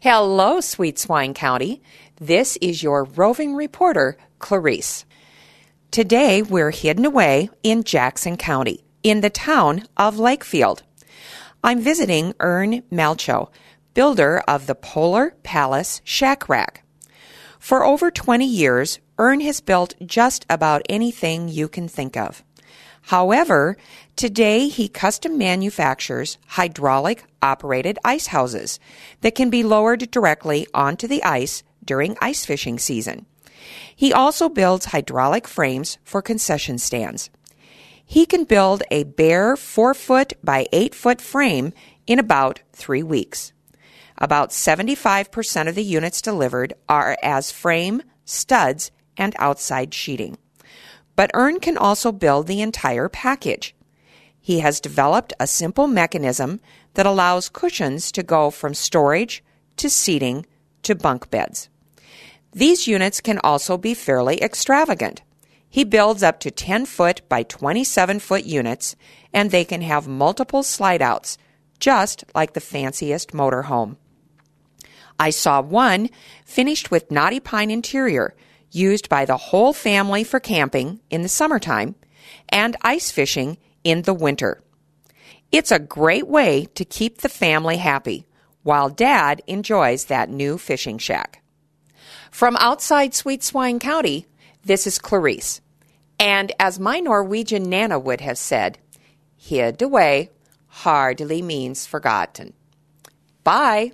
Hello, Sweet Swine County. This is your roving reporter, Clarice. Today, we're hidden away in Jackson County, in the town of Lakefield. I'm visiting Ern Malcho, builder of the Polar Palace Shack Rack. For over 20 years, Ern has built just about anything you can think of. However, today he custom manufactures hydraulic operated ice houses that can be lowered directly onto the ice during ice fishing season. He also builds hydraulic frames for concession stands. He can build a bare four foot by eight foot frame in about three weeks. About 75% of the units delivered are as frame, studs, and outside sheeting but Earn can also build the entire package. He has developed a simple mechanism that allows cushions to go from storage to seating to bunk beds. These units can also be fairly extravagant. He builds up to 10 foot by 27 foot units, and they can have multiple slide outs, just like the fanciest motorhome. I saw one finished with knotty pine interior used by the whole family for camping in the summertime and ice fishing in the winter. It's a great way to keep the family happy while dad enjoys that new fishing shack. From outside Sweet Swine County, this is Clarice. And as my Norwegian Nana would have said, hid away hardly means forgotten. Bye.